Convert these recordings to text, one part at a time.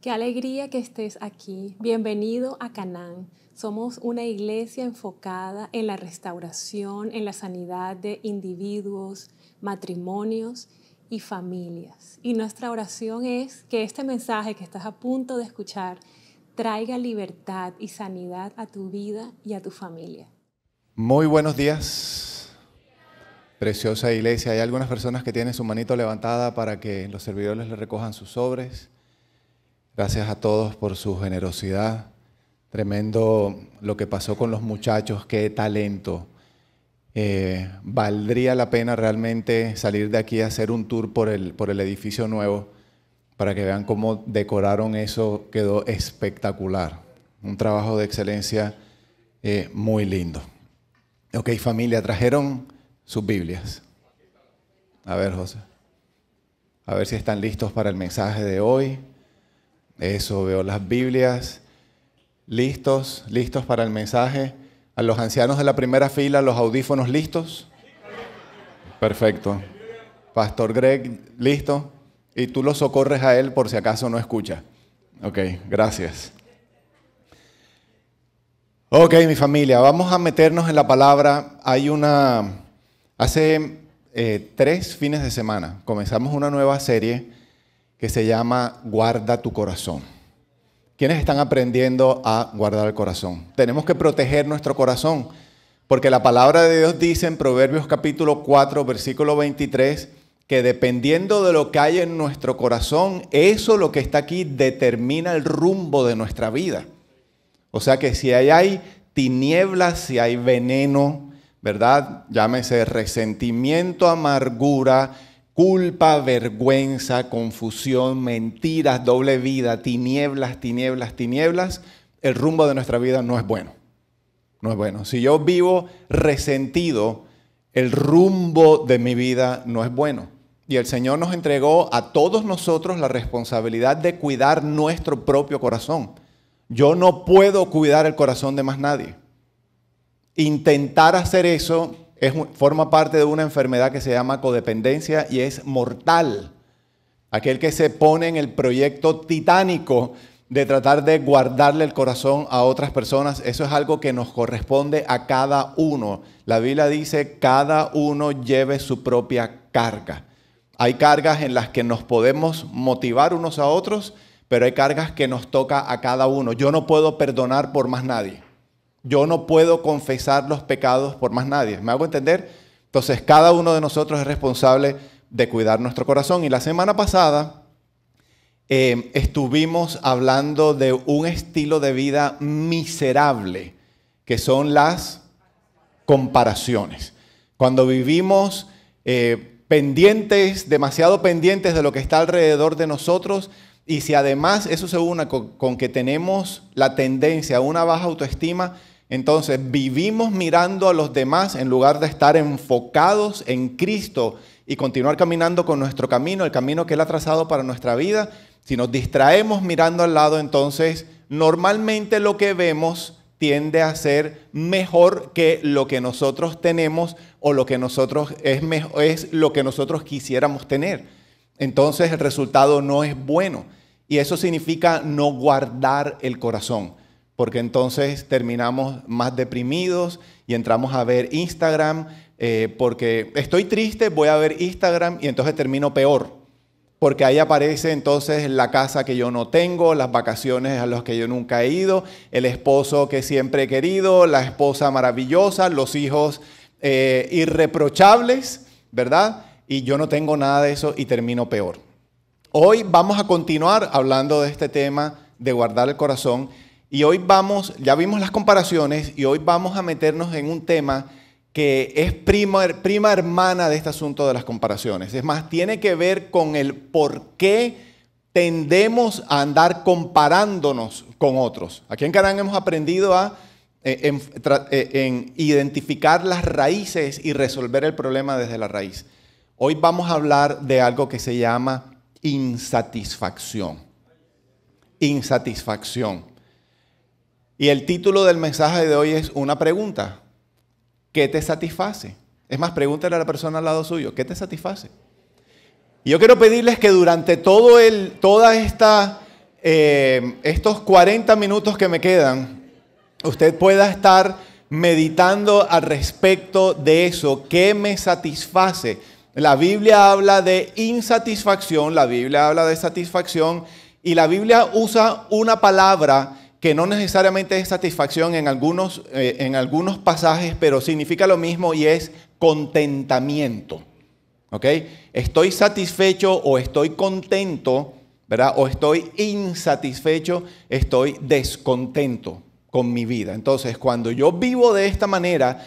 Qué alegría que estés aquí. Bienvenido a Canaán. Somos una iglesia enfocada en la restauración, en la sanidad de individuos, matrimonios y familias. Y nuestra oración es que este mensaje que estás a punto de escuchar traiga libertad y sanidad a tu vida y a tu familia. Muy buenos días. Preciosa iglesia, hay algunas personas que tienen su manito levantada para que los servidores le recojan sus sobres. Gracias a todos por su generosidad. Tremendo lo que pasó con los muchachos, qué talento. Eh, valdría la pena realmente salir de aquí a hacer un tour por el, por el edificio nuevo para que vean cómo decoraron eso, quedó espectacular. Un trabajo de excelencia eh, muy lindo. Ok, familia, trajeron sus Biblias. A ver, José. A ver si están listos para el mensaje de hoy. Eso, veo las Biblias. Listos, listos para el mensaje. A los ancianos de la primera fila, los audífonos listos. Perfecto. Pastor Greg, listo. Y tú lo socorres a él por si acaso no escucha. Ok, gracias. Ok, mi familia, vamos a meternos en la palabra. Hay una... Hace eh, tres fines de semana comenzamos una nueva serie que se llama Guarda tu corazón. ¿Quiénes están aprendiendo a guardar el corazón? Tenemos que proteger nuestro corazón, porque la palabra de Dios dice en Proverbios capítulo 4, versículo 23, que dependiendo de lo que hay en nuestro corazón, eso lo que está aquí determina el rumbo de nuestra vida. O sea que si hay tinieblas, si hay veneno, ¿verdad? Llámese resentimiento, amargura, culpa, vergüenza, confusión, mentiras, doble vida, tinieblas, tinieblas, tinieblas, el rumbo de nuestra vida no es bueno. No es bueno. Si yo vivo resentido, el rumbo de mi vida no es bueno. Y el Señor nos entregó a todos nosotros la responsabilidad de cuidar nuestro propio corazón. Yo no puedo cuidar el corazón de más nadie. Intentar hacer eso forma parte de una enfermedad que se llama codependencia y es mortal. Aquel que se pone en el proyecto titánico de tratar de guardarle el corazón a otras personas, eso es algo que nos corresponde a cada uno. La Biblia dice, cada uno lleve su propia carga. Hay cargas en las que nos podemos motivar unos a otros, pero hay cargas que nos toca a cada uno. Yo no puedo perdonar por más nadie. Yo no puedo confesar los pecados por más nadie. ¿Me hago entender? Entonces, cada uno de nosotros es responsable de cuidar nuestro corazón. Y la semana pasada eh, estuvimos hablando de un estilo de vida miserable, que son las comparaciones. Cuando vivimos eh, pendientes, demasiado pendientes de lo que está alrededor de nosotros, y si además eso se une con, que tenemos la tendencia a una baja autoestima, entonces vivimos mirando a los demás en lugar de estar enfocados en Cristo y continuar caminando con nuestro camino, el camino que Él ha trazado para nuestra vida. Si nos distraemos mirando al lado, entonces normalmente lo que vemos tiende a ser mejor que lo que nosotros tenemos o lo que nosotros es, es lo que nosotros quisiéramos tener. Entonces el resultado no es bueno y eso significa no guardar el corazón porque entonces terminamos más deprimidos y entramos a ver Instagram, eh, porque estoy triste, voy a ver Instagram y entonces termino peor, porque ahí aparece entonces la casa que yo no tengo, las vacaciones a las que yo nunca he ido, el esposo que siempre he querido, la esposa maravillosa, los hijos eh, irreprochables, ¿verdad? Y yo no tengo nada de eso y termino peor. Hoy vamos a continuar hablando de este tema de guardar el corazón y hoy vamos, ya vimos las comparaciones y hoy vamos a meternos en un tema que es prima, hermana de este asunto de las comparaciones. Es más, tiene que ver con el por qué tendemos a andar comparándonos con otros. Aquí en Canadá hemos aprendido a eh, eh, identificar las raíces y resolver el problema desde la raíz. Hoy vamos a hablar de algo que se llama insatisfacción. Insatisfacción. Y el título del mensaje de hoy es una pregunta. ¿Qué te satisface? Es más, pregúntale a la persona al lado suyo, ¿qué te satisface? Y yo quiero pedirles que durante todo el, toda esta, eh, estos 40 minutos que me quedan, usted pueda estar meditando al respecto de eso, ¿qué me satisface? La Biblia habla de insatisfacción, la Biblia habla de satisfacción y la Biblia usa una palabra que no necesariamente es satisfacción en algunos, eh, en algunos pasajes, pero significa lo mismo y es contentamiento. ¿Ok? Estoy satisfecho o estoy contento, ¿verdad? O estoy insatisfecho, estoy descontento con mi vida. Entonces, cuando yo vivo de esta manera,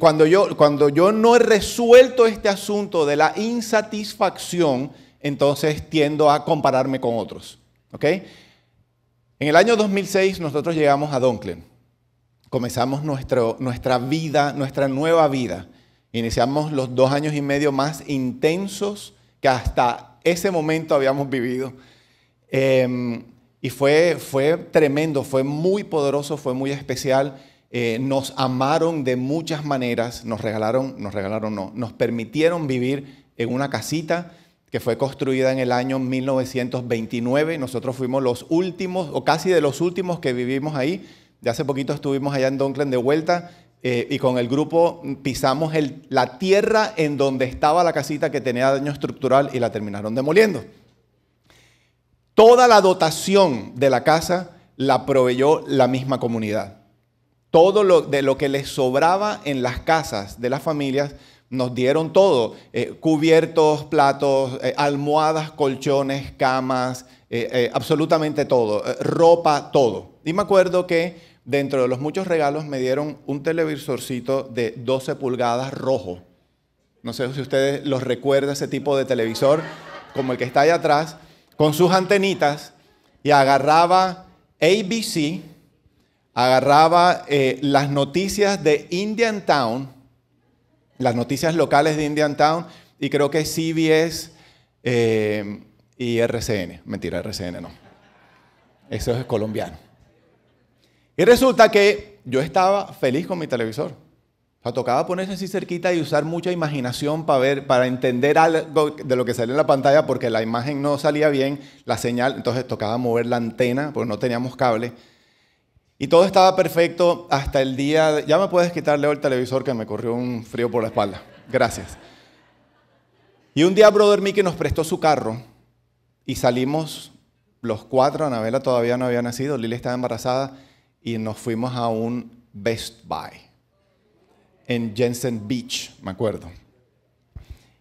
cuando yo, cuando yo no he resuelto este asunto de la insatisfacción, entonces tiendo a compararme con otros. ¿Ok? En el año 2006 nosotros llegamos a Donklen. Comenzamos nuestro, nuestra vida, nuestra nueva vida. Iniciamos los dos años y medio más intensos que hasta ese momento habíamos vivido. Em, y fue, fue tremendo, fue muy poderoso, fue muy especial. Eh, nos amaron de muchas maneras, nos regalaron, nos regalaron no, nos permitieron vivir en una casita que fue construida en el año 1929. Nosotros fuimos los últimos, o casi de los últimos que vivimos ahí. De hace poquito estuvimos allá en Donkland de vuelta eh, y con el grupo pisamos la tierra en donde estaba la casita que tenía daño estructural y la terminaron demoliendo. Toda la dotación de la casa la proveyó la misma comunidad. Todo lo, de lo que les sobraba en las casas de las familias nos dieron todo, eh, cubiertos, platos, eh, almohadas, colchones, camas, eh, absolutamente todo, ropa, todo. Y me acuerdo que dentro de los muchos regalos me dieron un televisorcito de 12 pulgadas rojo. No sé si ustedes los recuerdan ese tipo de televisor, como el que está ahí atrás, con sus antenitas y agarraba ABC, agarraba las noticias de Indian Town las noticias locales de Indian Town y creo que CBS eh, y RCN. Mentira, RCN no. Eso es colombiano. Y resulta que yo estaba feliz con mi televisor. O sea, tocaba ponerse así cerquita y usar mucha imaginación para ver, para entender algo de lo que salía en la pantalla, porque la imagen no salía bien, la señal, entonces tocaba mover la antena, porque no teníamos cable y todo estaba perfecto hasta el día... Ya me puedes quitarle el televisor que me corrió un frío por la espalda. Gracias. Y un día Brother Mickey nos prestó su carro y salimos los cuatro, Anabela todavía no había nacido, Lili estaba embarazada y nos fuimos a un Best Buy en Jensen Beach, me acuerdo.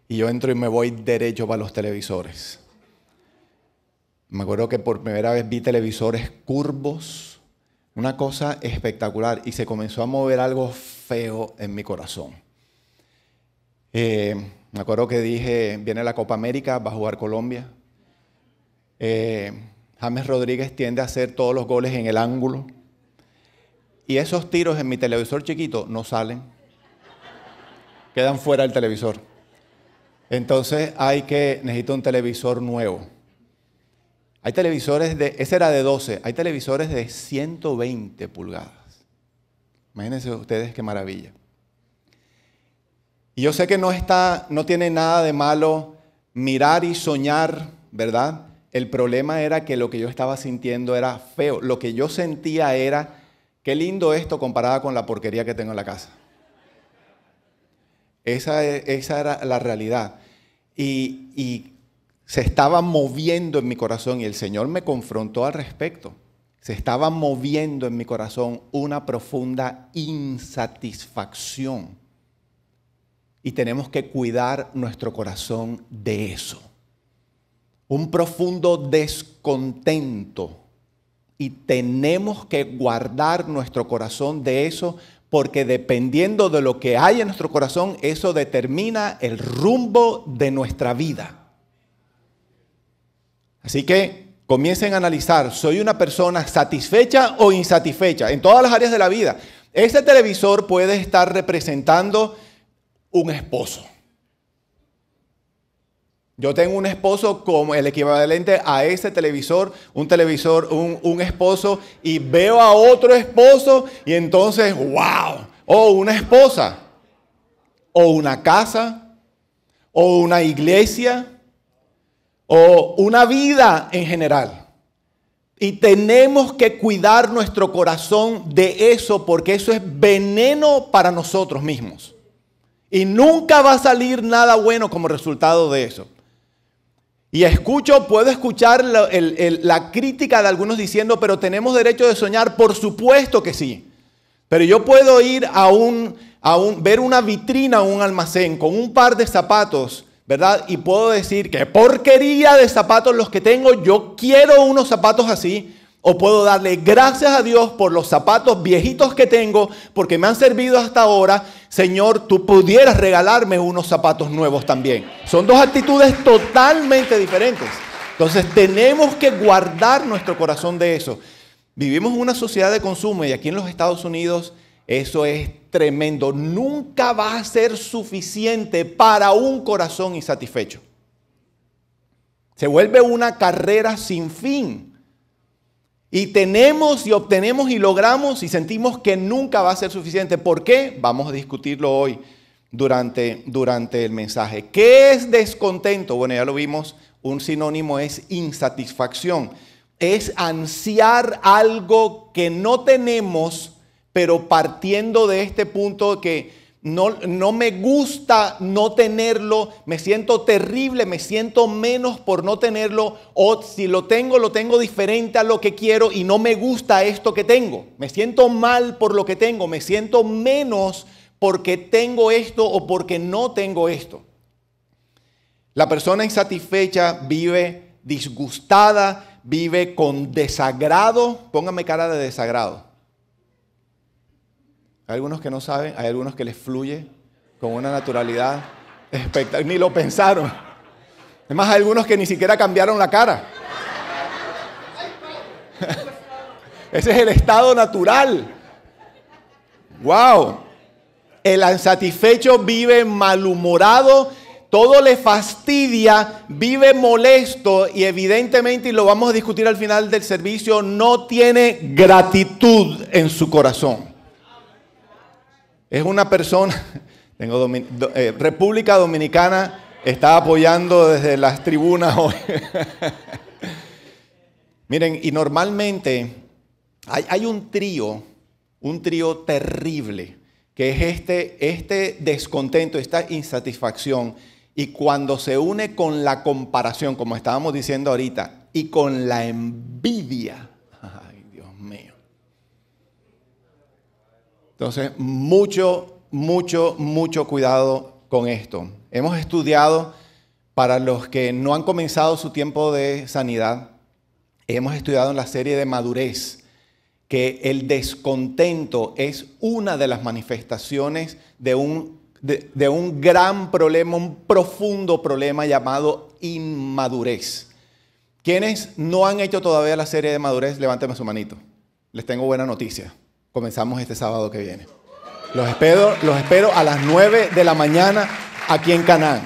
Y yo entro y me voy derecho para los televisores. Me acuerdo que por primera vez vi televisores curvos, una cosa espectacular y se comenzó a mover algo feo en mi corazón. Eh, me acuerdo que dije, viene la Copa América, va a jugar Colombia. Eh, James Rodríguez tiende a hacer todos los goles en el ángulo. Y esos tiros en mi televisor chiquito no salen. Quedan fuera del televisor. Entonces hay que, necesito un televisor nuevo. Hay televisores de, ese era de 12, hay televisores de 120 pulgadas. Imagínense ustedes qué maravilla. Y yo sé que no está, no tiene nada de malo mirar y soñar, ¿verdad? El problema era que lo que yo estaba sintiendo era feo. Lo que yo sentía era, qué lindo esto comparado con la porquería que tengo en la casa. Esa, e, esa era la realidad. Y, y se estaba moviendo en mi corazón y el Señor me confrontó al respecto. Se estaba moviendo en mi corazón una profunda insatisfacción. Y tenemos que cuidar nuestro corazón de eso. Un profundo descontento. Y tenemos que guardar nuestro corazón de eso porque dependiendo de lo que hay en nuestro corazón, eso determina el rumbo de nuestra vida. Así que comiencen a analizar, ¿soy una persona satisfecha o insatisfecha? En todas las áreas de la vida. Ese televisor puede estar representando un esposo. Yo tengo un esposo como el equivalente a ese televisor, un televisor, un, un, esposo, y veo a otro esposo y entonces, wow, o una esposa, o una casa, o una iglesia, o una vida en general. Y tenemos que cuidar nuestro corazón de eso porque eso es veneno para nosotros mismos. Y nunca va a salir nada bueno como resultado de eso. Y escucho, puedo escuchar la, crítica de algunos diciendo, pero tenemos derecho de soñar, por supuesto que sí. Pero yo puedo ir a un, a un, ver una vitrina o un almacén con un par de zapatos ¿verdad? Y puedo decir que porquería de zapatos los que tengo, yo quiero unos zapatos así. O puedo darle gracias a Dios por los zapatos viejitos que tengo, porque me han servido hasta ahora. Señor, tú pudieras regalarme unos zapatos nuevos también. Son dos actitudes totalmente diferentes. Entonces tenemos que guardar nuestro corazón de eso. Vivimos en una sociedad de consumo y aquí en los Estados Unidos eso es tremendo. Nunca va a ser suficiente para un corazón insatisfecho. Se vuelve una carrera sin fin. Y tenemos y obtenemos y logramos y sentimos que nunca va a ser suficiente. ¿Por qué? Vamos a discutirlo hoy durante, durante el mensaje. ¿Qué es descontento? Bueno, ya lo vimos, un sinónimo es insatisfacción. Es ansiar algo que no tenemos pero partiendo de este punto que no, me gusta no tenerlo, me siento terrible, me siento menos por no tenerlo, o si lo tengo, lo tengo diferente a lo que quiero y no me gusta esto que tengo, me siento mal por lo que tengo, me siento menos porque tengo esto o porque no tengo esto. La persona insatisfecha vive disgustada, vive con desagrado, póngame cara de desagrado hay algunos que no saben, hay algunos que les fluye con una naturalidad espectacular. Ni lo pensaron. Es más, hay algunos que ni siquiera cambiaron la cara. Ese es el estado natural. ¡Wow! El insatisfecho vive malhumorado, todo le fastidia, vive molesto y evidentemente, y lo vamos a discutir al final del servicio, no tiene gratitud en su corazón. Es una persona, tengo eh, República Dominicana está apoyando desde las tribunas hoy. Miren, y normalmente hay, un trío, un trío terrible, que es este, este descontento, esta insatisfacción. Y cuando se une con la comparación, como estábamos diciendo ahorita, y con la envidia, Entonces, mucho, mucho, mucho cuidado con esto. Hemos estudiado para los que no han comenzado su tiempo de sanidad, hemos estudiado en la serie de madurez que el descontento es una de las manifestaciones de un, de, un gran problema, un profundo problema llamado inmadurez. Quienes no han hecho todavía la serie de madurez, levánteme su manito. Les tengo buena noticia comenzamos este sábado que viene. Los espero, los espero a las 9 de la mañana aquí en Canaán.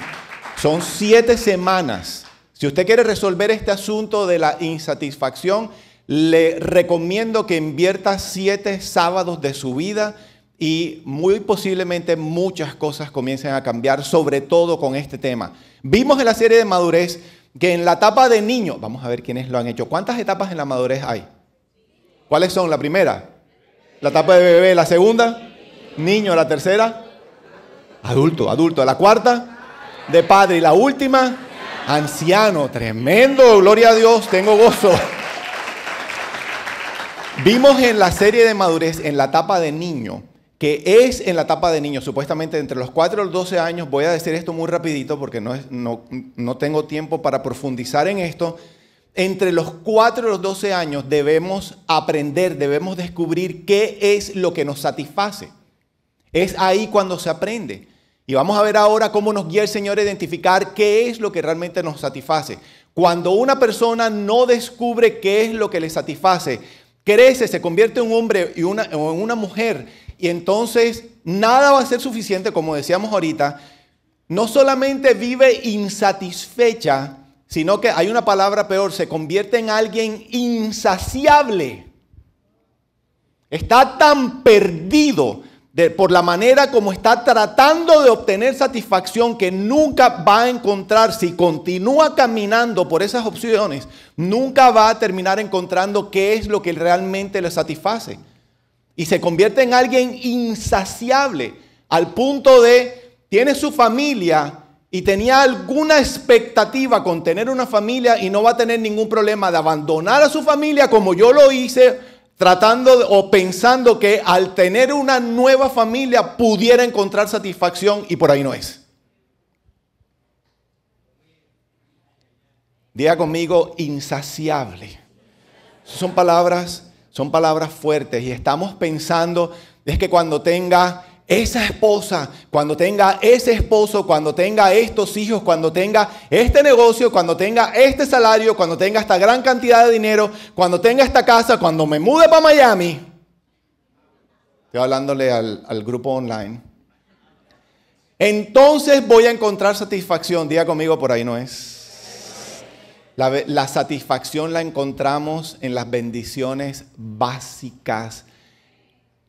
Son siete semanas. Si usted quiere resolver este asunto de la insatisfacción, le recomiendo que invierta siete sábados de su vida y muy posiblemente muchas cosas comiencen a cambiar, sobre todo con este tema. Vimos en la serie de madurez que en la etapa de niño, vamos a ver quiénes lo han hecho, ¿cuántas etapas en la madurez hay? ¿Cuáles son? La primera, la etapa de bebé, la segunda, niño, la tercera, adulto, adulto, la cuarta, de padre y la última, anciano, tremendo, gloria a Dios, tengo gozo. Vimos en la serie de madurez, en la etapa de niño, que es en la etapa de niño, supuestamente entre los 4 y los 12 años, voy a decir esto muy rapidito porque no, no, no tengo tiempo para profundizar en esto, entre los 4 y los 12 años debemos aprender, debemos descubrir qué es lo que nos satisface. Es ahí cuando se aprende. Y vamos a ver ahora cómo nos guía el Señor a identificar qué es lo que realmente nos satisface. Cuando una persona no descubre qué es lo que le satisface, crece, se convierte en un hombre y una, en una mujer, y entonces nada va a ser suficiente, como decíamos ahorita, no solamente vive insatisfecha, sino que hay una palabra peor, se convierte en alguien insaciable. Está tan perdido por la manera como está tratando de obtener satisfacción que nunca va a encontrar, si continúa caminando por esas opciones, nunca va a terminar encontrando qué es lo que realmente le satisface. Y se convierte en alguien insaciable, al punto de, tiene su familia, y tenía alguna expectativa con tener una familia y no va a tener ningún problema de abandonar a su familia como yo lo hice, tratando o pensando que al tener una nueva familia pudiera encontrar satisfacción y por ahí no es. Diga conmigo, insaciable. Son palabras, son palabras fuertes y estamos pensando, es que cuando tenga esa esposa, cuando tenga ese esposo, cuando tenga estos hijos, cuando tenga este negocio, cuando tenga este salario, cuando tenga esta gran cantidad de dinero, cuando tenga esta casa, cuando me mude para Miami. Estoy hablándole al, grupo online. Entonces voy a encontrar satisfacción. Diga conmigo, por ahí no es. La, la satisfacción la encontramos en las bendiciones básicas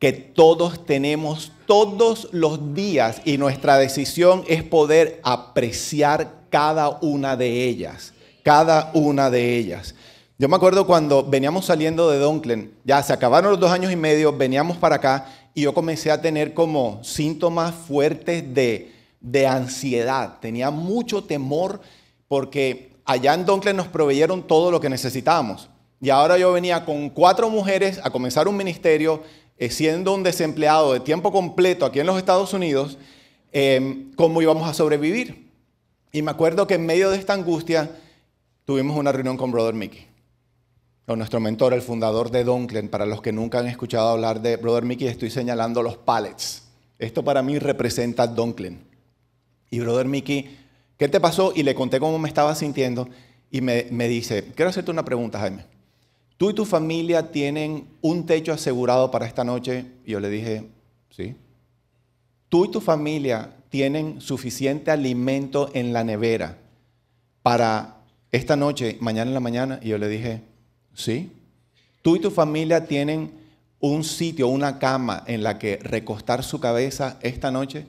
que todos tenemos todos los días y nuestra decisión es poder apreciar cada una de ellas, cada una de ellas. Yo me acuerdo cuando veníamos saliendo de Donklen, ya se acabaron los dos años y medio, veníamos para acá y yo comencé a tener como síntomas fuertes de, ansiedad. Tenía mucho temor porque allá en Donklen nos proveyeron todo lo que necesitábamos. Y ahora yo venía con cuatro mujeres a comenzar un ministerio, eh, siendo un desempleado de tiempo completo aquí en los Estados Unidos, eh, cómo íbamos a sobrevivir. Y me acuerdo que en medio de esta angustia tuvimos una reunión con Brother Mickey, con nuestro mentor, el fundador de Donklin. Para los que nunca han escuchado hablar de Brother Mickey, estoy señalando los palets. Esto para mí representa Donklin. Y Brother Mickey, ¿qué te pasó? Y le conté cómo me estaba sintiendo. Y me dice, quiero hacerte una pregunta, Jaime. ¿tú y tu familia tienen un techo asegurado para esta noche? Y yo le dije, sí. ¿Tú y tu familia tienen suficiente alimento en la nevera para esta noche, mañana en la mañana? Y yo le dije, sí. ¿Tú y tu familia tienen un sitio, una cama en la que recostar su cabeza esta noche?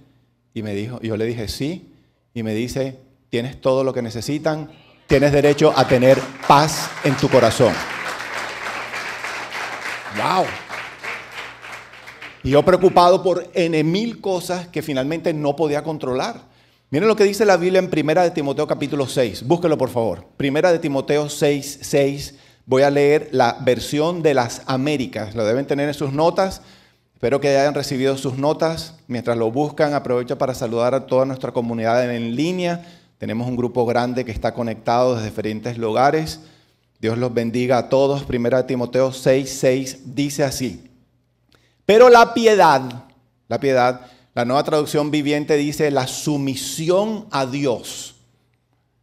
Y me dijo, yo le dije, sí. Y me dice, tienes todo lo que necesitan, tienes derecho a tener paz en tu corazón. ¡Wow! Y yo preocupado por N mil cosas que finalmente no podía controlar. Miren lo que dice la Biblia en Primera de Timoteo capítulo 6. Búsquelo por favor. Primera de Timoteo 6, 6. Voy a leer la versión de las Américas. Lo deben tener en sus notas. Espero que hayan recibido sus notas. Mientras lo buscan, aprovecho para saludar a toda nuestra comunidad en línea. Tenemos un grupo grande que está conectado desde diferentes lugares. Dios los bendiga a todos. Primera Timoteo 6, 6 dice así. Pero la piedad, la piedad, la nueva traducción viviente dice la sumisión a Dios.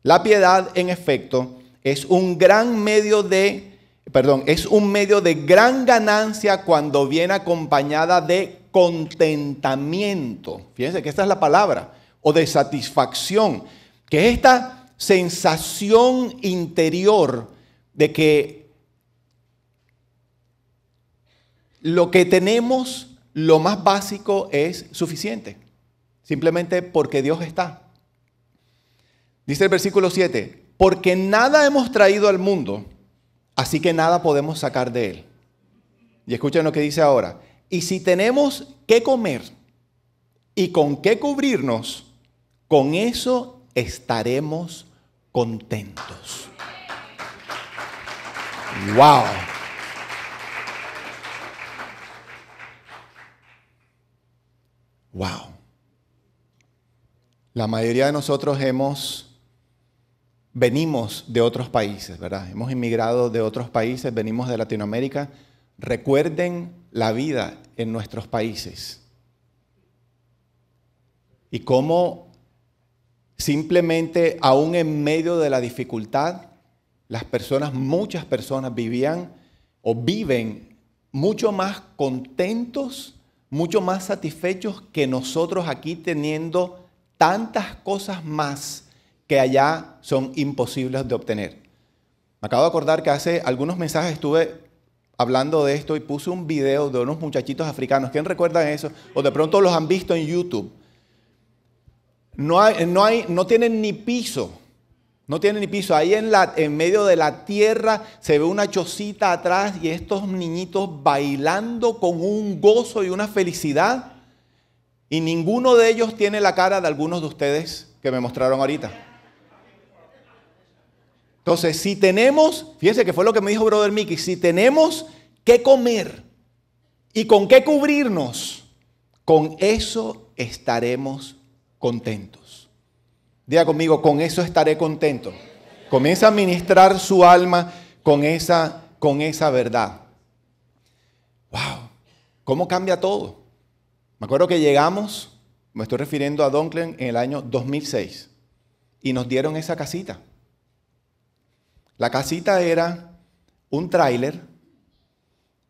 La piedad, en efecto, es un gran medio de, perdón, es un medio de gran ganancia cuando viene acompañada de contentamiento. Fíjense que esta es la palabra, o de satisfacción, que esta sensación interior de que lo que tenemos, lo más básico, es suficiente, simplemente porque Dios está. Dice el versículo 7, porque nada hemos traído al mundo, así que nada podemos sacar de él. Y escuchen lo que dice ahora, y si tenemos que comer y con qué cubrirnos, con eso estaremos contentos. Wow. Wow. La mayoría de nosotros hemos, venimos de otros países, ¿verdad? Hemos inmigrado de otros países, venimos de Latinoamérica. Recuerden la vida en nuestros países. Y cómo simplemente, aún en medio de la dificultad, las personas, muchas personas vivían o viven mucho más contentos, mucho más satisfechos que nosotros aquí teniendo tantas cosas más que allá son imposibles de obtener. Me acabo de acordar que hace algunos mensajes estuve hablando de esto y puse un video de unos muchachitos africanos. ¿Quién recuerda eso? O de pronto los han visto en YouTube. No, no tienen ni piso no tiene ni piso. Ahí en, la, en medio de la tierra se ve una chocita atrás y estos niñitos bailando con un gozo y una felicidad. Y ninguno de ellos tiene la cara de algunos de ustedes que me mostraron ahorita. Entonces, si tenemos, fíjense que fue lo que me dijo Brother Mickey, si tenemos que comer y con qué cubrirnos, con eso estaremos contentos. Diga conmigo, con eso estaré contento. Comienza a ministrar su alma con esa, con esa verdad. ¡Wow! ¿Cómo cambia todo? Me acuerdo que llegamos, me estoy refiriendo a Dunklin, en el año 2006, y nos dieron esa casita. La casita era un tráiler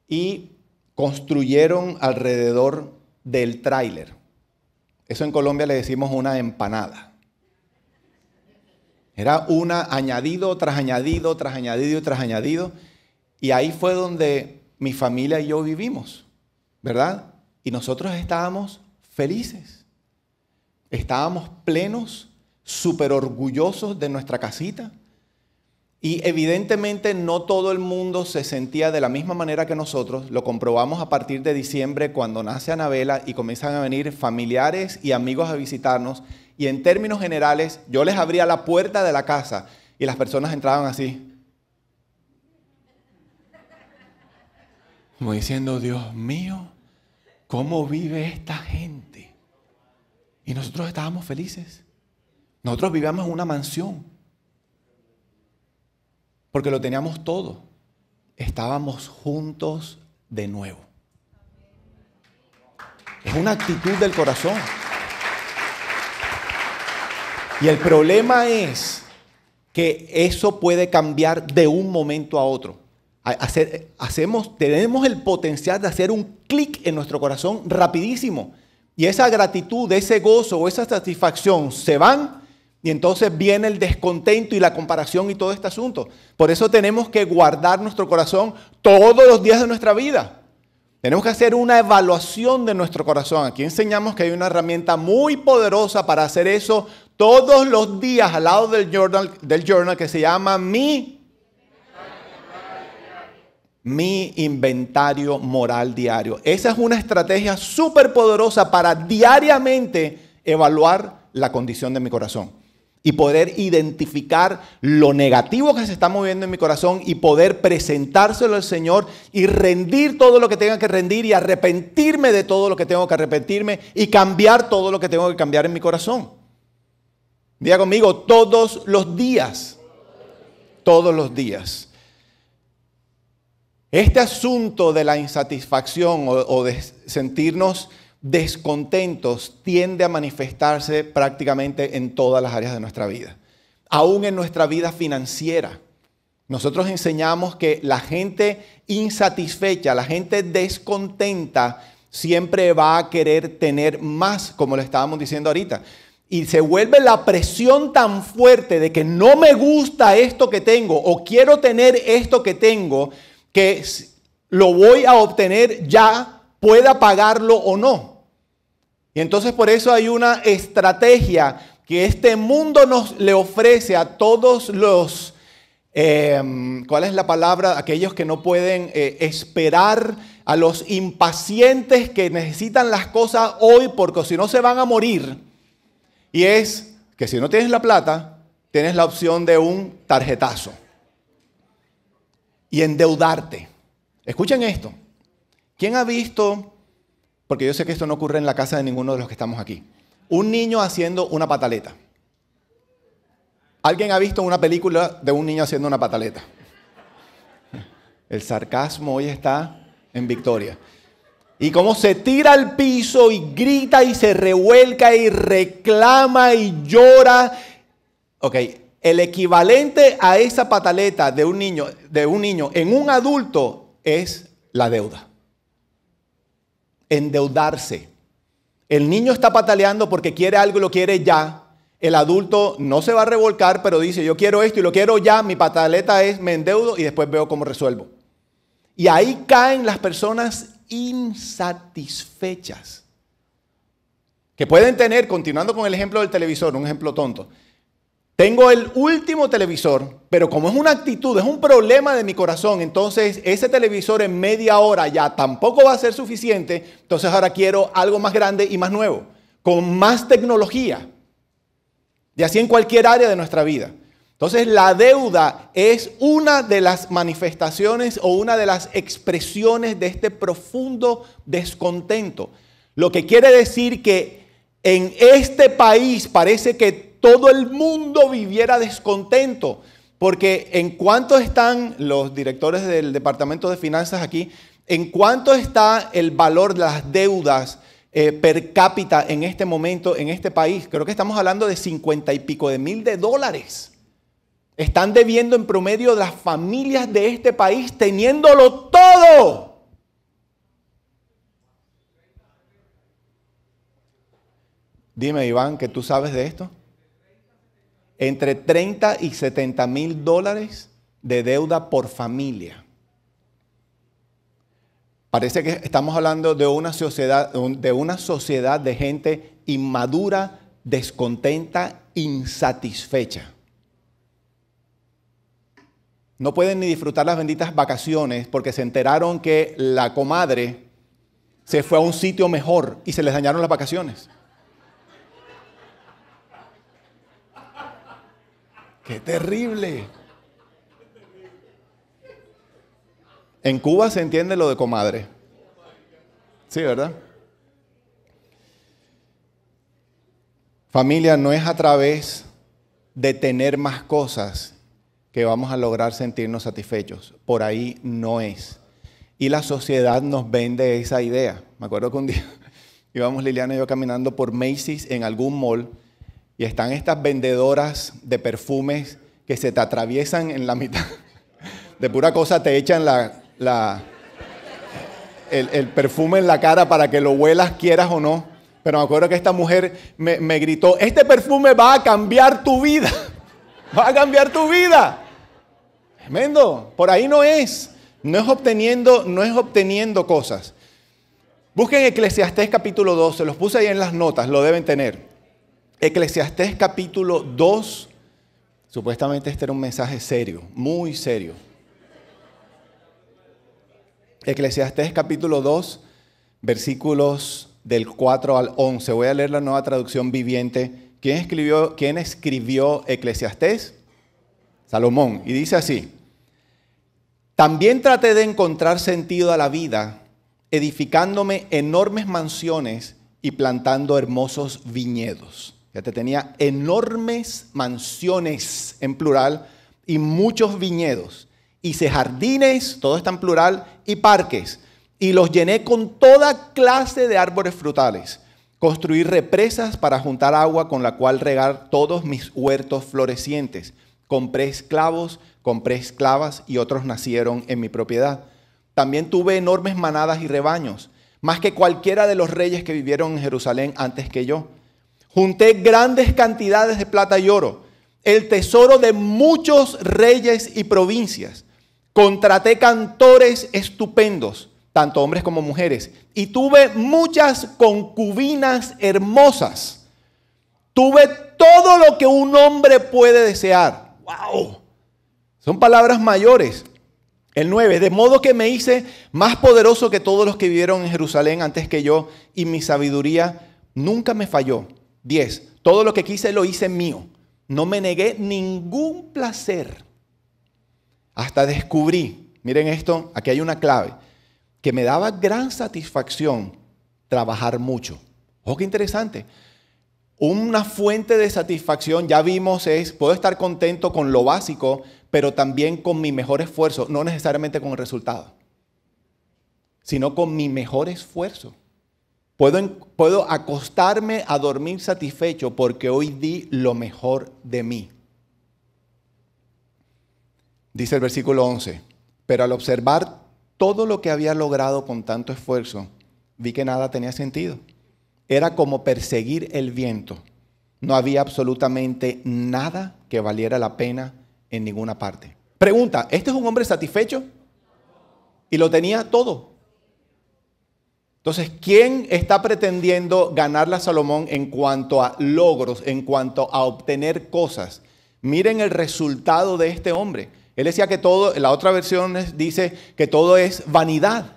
y construyeron alrededor del tráiler. Eso en Colombia le decimos una empanada. Era una añadido tras añadido, tras añadido, tras añadido. Y ahí fue donde mi familia y yo vivimos, ¿verdad? Y nosotros estábamos felices. Estábamos plenos, súper orgullosos de nuestra casita. Y evidentemente no todo el mundo se sentía de la misma manera que nosotros. Lo comprobamos a partir de diciembre cuando nace Anabela y comienzan a venir familiares y amigos a visitarnos y en términos generales yo les abría la puerta de la casa y las personas entraban así. Como diciendo, Dios mío, ¿cómo vive esta gente? Y nosotros estábamos felices. Nosotros vivíamos en una mansión. Porque lo teníamos todo. Estábamos juntos de nuevo. Es una actitud del corazón. Y el problema es que eso puede cambiar de un momento a otro. hacemos, tenemos el potencial de hacer un clic en nuestro corazón rapidísimo. Y esa gratitud, ese gozo o esa satisfacción se van y entonces viene el descontento y la comparación y todo este asunto. Por eso tenemos que guardar nuestro corazón todos los días de nuestra vida. Tenemos que hacer una evaluación de nuestro corazón. Aquí enseñamos que hay una herramienta muy poderosa para hacer eso todos los días al lado del journal, del journal que se llama mi mi inventario moral diario. Esa es una estrategia súper poderosa para diariamente evaluar la condición de mi corazón y poder identificar lo negativo que se está moviendo en mi corazón y poder presentárselo al Señor y rendir todo lo que tenga que rendir y arrepentirme de todo lo que tengo que arrepentirme y cambiar todo lo que tengo que cambiar en mi corazón. Diga conmigo, todos los días, todos los días. Este asunto de la insatisfacción o, o de sentirnos descontentos tiende a manifestarse prácticamente en todas las áreas de nuestra vida, aún en nuestra vida financiera. Nosotros enseñamos que la gente insatisfecha, la gente descontenta, siempre va a querer tener más, como lo estábamos diciendo ahorita. Y se vuelve la presión tan fuerte de que no me gusta esto que tengo o quiero tener esto que tengo, que lo voy a obtener ya pueda pagarlo o no. Y entonces por eso hay una estrategia que este mundo nos le ofrece a todos los, em, ¿cuál es la palabra? Aquellos que no pueden eh, esperar, a los impacientes que necesitan las cosas hoy porque si no se van a morir. Y es que si no tienes la plata, tienes la opción de un tarjetazo y endeudarte. Escuchen esto. ¿Quién ha visto, porque yo sé que esto no ocurre en la casa de ninguno de los que estamos aquí, un niño haciendo una pataleta? ¿Alguien ha visto una película de un niño haciendo una pataleta? El sarcasmo hoy está en victoria. Y como se tira al piso y grita y se revuelca y reclama y llora. Ok, el equivalente a esa pataleta de un niño, de un niño en un adulto es la deuda endeudarse. El niño está pataleando porque quiere algo y lo quiere ya. El adulto no se va a revolcar, pero dice, yo quiero esto y lo quiero ya, mi pataleta es, me endeudo y después veo cómo resuelvo. Y ahí caen las personas insatisfechas, que pueden tener, continuando con el ejemplo del televisor, un ejemplo tonto, tengo el último televisor, pero como es una actitud, es un problema de mi corazón, entonces ese televisor en media hora ya tampoco va a ser suficiente, entonces ahora quiero algo más grande y más nuevo, con más tecnología. Y así en cualquier área de nuestra vida. Entonces la deuda es una de las manifestaciones o una de las expresiones de este profundo descontento. Lo que quiere decir que en este país parece que todo el mundo viviera descontento. Porque en cuánto están los directores del Departamento de Finanzas aquí, en cuánto está el valor de las deudas eh, per cápita en este momento en este país. Creo que estamos hablando de cincuenta y pico de mil de dólares. Están debiendo en promedio las familias de este país teniéndolo todo. Dime, Iván, que tú sabes de esto entre 30 y 70 mil dólares de deuda por familia. Parece que estamos hablando de una sociedad de, una sociedad de gente inmadura, descontenta, insatisfecha. No pueden ni disfrutar las benditas vacaciones porque se enteraron que la comadre se fue a un sitio mejor y se les dañaron las vacaciones. ¡Qué terrible! En Cuba se entiende lo de comadre. Sí, ¿verdad? Familia, no es a través de tener más cosas que vamos a lograr sentirnos satisfechos. Por ahí no es. Y la sociedad nos vende esa idea. Me acuerdo que un día íbamos Liliana y yo caminando por Macy's en algún mall y están estas vendedoras de perfumes que se te atraviesan en la mitad. De pura cosa te echan la, el, perfume en la cara para que lo huelas, quieras o no. Pero me acuerdo que esta mujer me, gritó, este perfume va a cambiar tu vida. Va a cambiar tu vida. Tremendo. Por ahí no es. No es obteniendo, no es obteniendo cosas. Busquen Eclesiastés capítulo 12, los puse ahí en las notas, lo deben tener. Eclesiastés capítulo 2. Supuestamente este era un mensaje serio, muy serio. Eclesiastés capítulo 2, versículos del 4 al 11. Voy a leer la nueva traducción viviente. ¿Quién escribió, quién escribió Eclesiastés? Salomón. Y dice así, también traté de encontrar sentido a la vida, edificándome enormes mansiones y plantando hermosos viñedos ya te tenía enormes mansiones en plural y muchos viñedos. Hice jardines, todo está en plural, y parques. Y los llené con toda clase de árboles frutales. Construí represas para juntar agua con la cual regar todos mis huertos florecientes. Compré esclavos, compré esclavas y otros nacieron en mi propiedad. También tuve enormes manadas y rebaños, más que cualquiera de los reyes que vivieron en Jerusalén antes que yo Junté grandes cantidades de plata y oro, el tesoro de muchos reyes y provincias. Contraté cantores estupendos, tanto hombres como mujeres, y tuve muchas concubinas hermosas. Tuve todo lo que un hombre puede desear. ¡Wow! Son palabras mayores. El 9, de modo que me hice más poderoso que todos los que vivieron en Jerusalén antes que yo, y mi sabiduría nunca me falló. 10. Todo lo que quise lo hice mío. No me negué ningún placer. Hasta descubrí, miren esto, aquí hay una clave, que me daba gran satisfacción trabajar mucho. Oh, qué interesante. Una fuente de satisfacción, ya vimos, es, puedo estar contento con lo básico, pero también con mi mejor esfuerzo, no necesariamente con el resultado, sino con mi mejor esfuerzo. Puedo, acostarme a dormir satisfecho porque hoy di lo mejor de mí. Dice el versículo 11, pero al observar todo lo que había logrado con tanto esfuerzo, vi que nada tenía sentido. Era como perseguir el viento. No había absolutamente nada que valiera la pena en ninguna parte. Pregunta, ¿este es un hombre satisfecho? Y lo tenía todo. Entonces, ¿quién está pretendiendo ganarla a Salomón en cuanto a logros, en cuanto a obtener cosas? Miren el resultado de este hombre. Él decía que todo, la otra versión dice que todo es vanidad.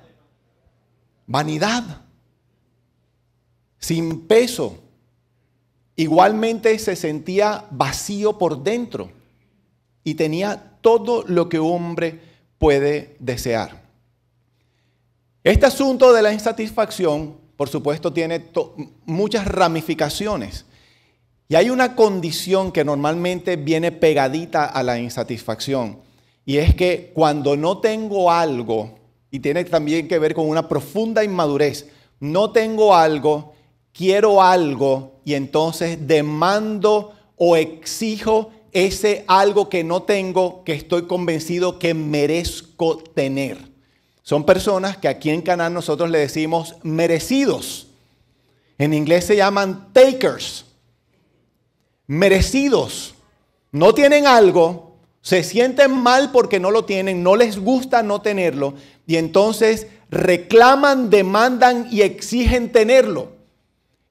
Vanidad. Sin peso. Igualmente se sentía vacío por dentro y tenía todo lo que un hombre puede desear. Este asunto de la insatisfacción, por supuesto, tiene muchas ramificaciones. Y hay una condición que normalmente viene pegadita a la insatisfacción. Y es que cuando no tengo algo, y tiene también que ver con una profunda inmadurez, no tengo algo, quiero algo, y entonces demando o exijo ese algo que no tengo, que estoy convencido que merezco tener. Son personas que aquí en Canal nosotros le decimos merecidos. En inglés se llaman takers. Merecidos. No tienen algo, se sienten mal porque no lo tienen, no les gusta no tenerlo y entonces reclaman, demandan y exigen tenerlo.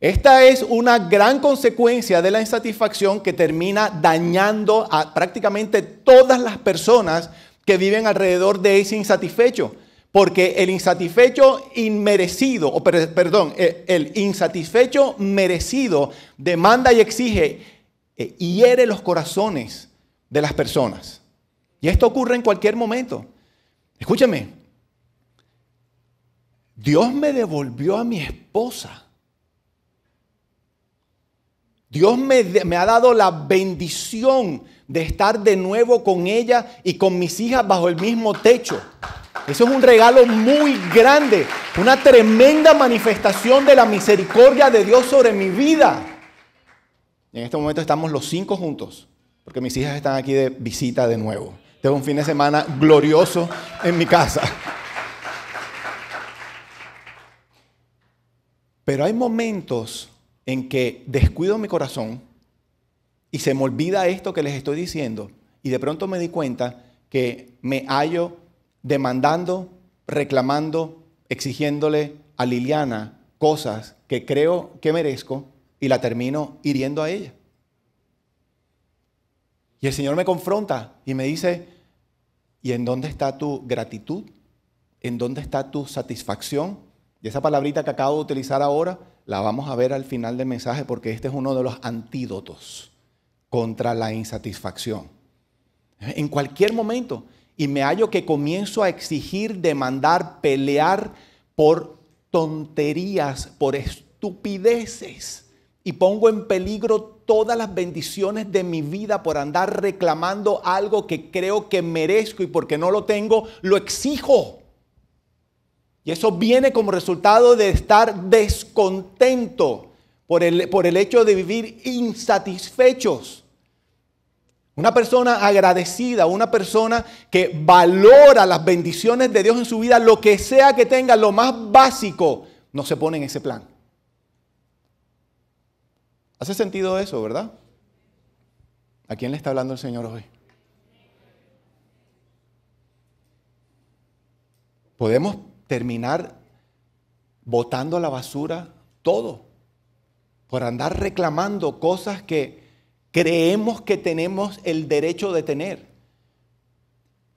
Esta es una gran consecuencia de la insatisfacción que termina dañando a prácticamente todas las personas que viven alrededor de ese insatisfecho. Porque el insatisfecho inmerecido, o perdón, eh, el insatisfecho merecido demanda y exige y eh, hiere los corazones de las personas. Y esto ocurre en cualquier momento. Escúchame, Dios me devolvió a mi esposa. Dios me, me, ha dado la bendición de estar de nuevo con ella y con mis hijas bajo el mismo techo. Eso es un regalo muy grande, una tremenda manifestación de la misericordia de Dios sobre mi vida. en este momento estamos los cinco juntos, porque mis hijas están aquí de visita de nuevo. Tengo un fin de semana glorioso en mi casa. Pero hay momentos en que descuido mi corazón y se me olvida esto que les estoy diciendo y de pronto me di cuenta que me hallo demandando, reclamando, exigiéndole a Liliana cosas que creo que merezco y la termino hiriendo a ella. Y el Señor me confronta y me dice, ¿y en dónde está tu gratitud? ¿En dónde está tu satisfacción? Y esa palabrita que acabo de utilizar ahora la vamos a ver al final del mensaje porque este es uno de los antídotos contra la insatisfacción. En cualquier momento, y me hallo que comienzo a exigir, demandar, pelear por tonterías, por estupideces y pongo en peligro todas las bendiciones de mi vida por andar reclamando algo que creo que merezco y porque no lo tengo, lo exijo. Y eso viene como resultado de estar descontento por el, por el hecho de vivir insatisfechos. Una persona agradecida, una persona que valora las bendiciones de Dios en su vida, lo que sea que tenga, lo más básico, no se pone en ese plan. ¿Hace sentido eso, verdad? ¿A quién le está hablando el Señor hoy? Podemos terminar botando a la basura todo por andar reclamando cosas que creemos que tenemos el derecho de tener.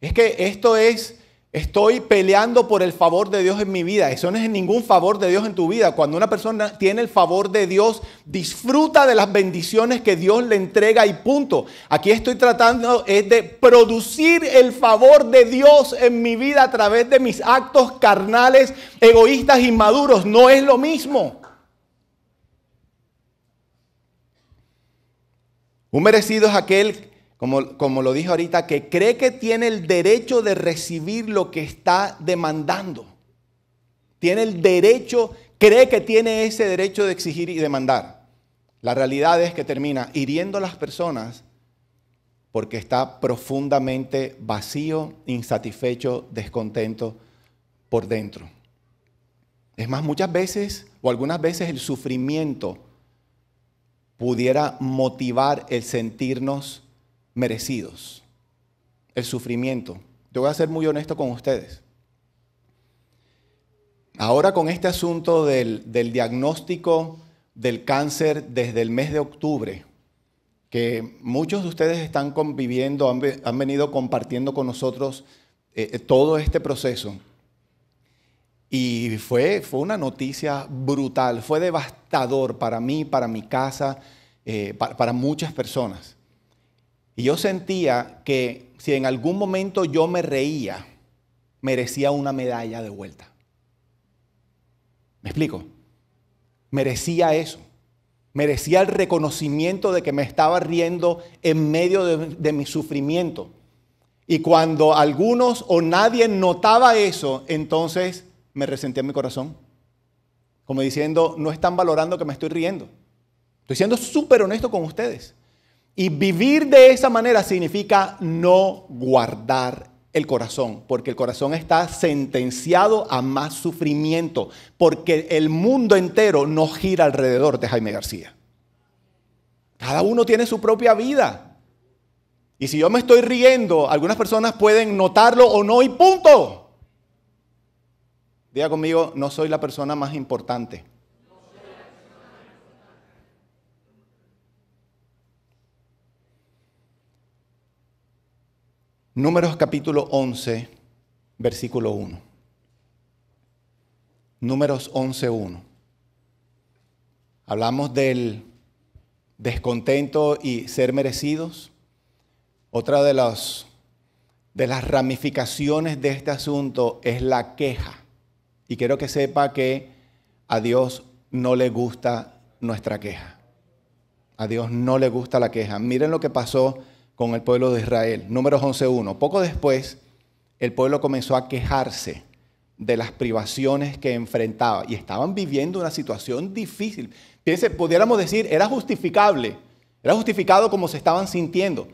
Es que esto es, estoy peleando por el favor de Dios en mi vida. Eso no es ningún favor de Dios en tu vida. Cuando una persona tiene el favor de Dios, disfruta de las bendiciones que Dios le entrega y punto. Aquí estoy tratando es de producir el favor de Dios en mi vida a través de mis actos carnales, egoístas, inmaduros. No es lo mismo. Un merecido es aquel, como, lo dije ahorita, que cree que tiene el derecho de recibir lo que está demandando. Tiene el derecho, cree que tiene ese derecho de exigir y demandar. La realidad es que termina hiriendo a las personas porque está profundamente vacío, insatisfecho, descontento por dentro. Es más, muchas veces o algunas veces el sufrimiento pudiera motivar el sentirnos merecidos, el sufrimiento. Yo voy a ser muy honesto con ustedes. Ahora con este asunto del, diagnóstico del cáncer desde el mes de octubre, que muchos de ustedes están conviviendo, han, venido compartiendo con nosotros eh, eh, todo este proceso. Y fue, fue una noticia brutal, fue devastador para mí, para mi casa, eh, para, muchas personas. Y yo sentía que si en algún momento yo me reía, merecía una medalla de vuelta. ¿Me explico? Merecía eso. Merecía el reconocimiento de que me estaba riendo en medio de mi sufrimiento. Y cuando algunos o nadie notaba eso, entonces me resentía en mi corazón. Como diciendo, no están valorando que me estoy riendo. Estoy siendo súper honesto con ustedes. Y vivir de esa manera significa no guardar el corazón, porque el corazón está sentenciado a más sufrimiento, porque el mundo entero no gira alrededor de Jaime García. Cada uno tiene su propia vida. Y si yo me estoy riendo, algunas personas pueden notarlo o no y punto. Diga conmigo, no soy la persona más importante. Números capítulo 11, versículo 1. Números 11, 1. Hablamos del descontento y ser merecidos. Otra de las, de las ramificaciones de este asunto es la queja. Y quiero que sepa que a Dios no le gusta nuestra queja. A Dios no le gusta la queja. Miren lo que pasó con el pueblo de Israel. Números 11.1. Poco después, el pueblo comenzó a quejarse de las privaciones que enfrentaba y estaban viviendo una situación difícil. Piense, pudiéramos decir, era justificable, era justificado como se estaban sintiendo.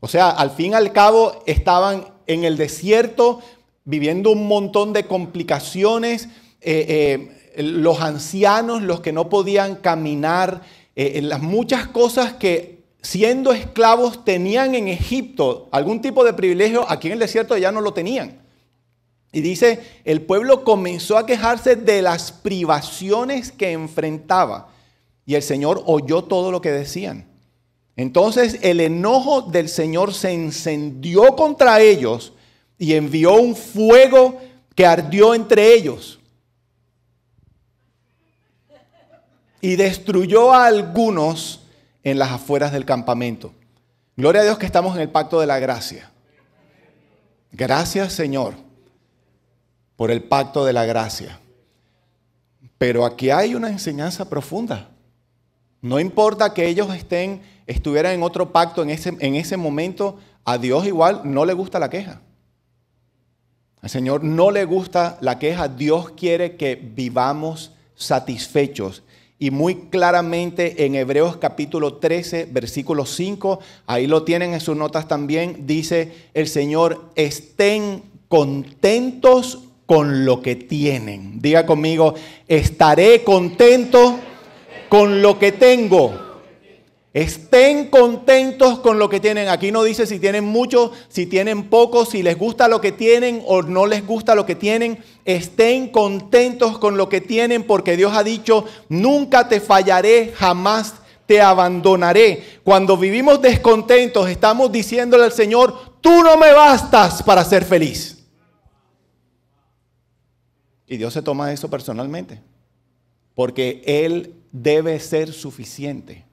O sea, al fin y al cabo estaban en el desierto viviendo un montón de complicaciones, eh, eh, los ancianos, los que no podían caminar, en eh, las muchas cosas que siendo esclavos tenían en Egipto, algún tipo de privilegio, aquí en el desierto ya no lo tenían. Y dice, el pueblo comenzó a quejarse de las privaciones que enfrentaba. Y el Señor oyó todo lo que decían. Entonces el enojo del Señor se encendió contra ellos y envió un fuego que ardió entre ellos y destruyó a algunos en las afueras del campamento. Gloria a Dios que estamos en el pacto de la gracia. Gracias Señor por el pacto de la gracia. Pero aquí hay una enseñanza profunda. No importa que ellos estén, estuvieran en otro pacto en ese, en ese momento, a Dios igual no le gusta la queja. Al Señor no le gusta la queja, Dios quiere que vivamos satisfechos. Y muy claramente en Hebreos capítulo 13, versículo 5, ahí lo tienen en sus notas también, dice el Señor, estén contentos con lo que tienen. Diga conmigo, estaré contento con lo que tengo. Estén contentos con lo que tienen. Aquí no dice si tienen mucho, si tienen poco, si les gusta lo que tienen o no les gusta lo que tienen. Estén contentos con lo que tienen porque Dios ha dicho, nunca te fallaré, jamás te abandonaré. Cuando vivimos descontentos estamos diciéndole al Señor, tú no me bastas para ser feliz. Y Dios se toma eso personalmente porque Él debe ser suficiente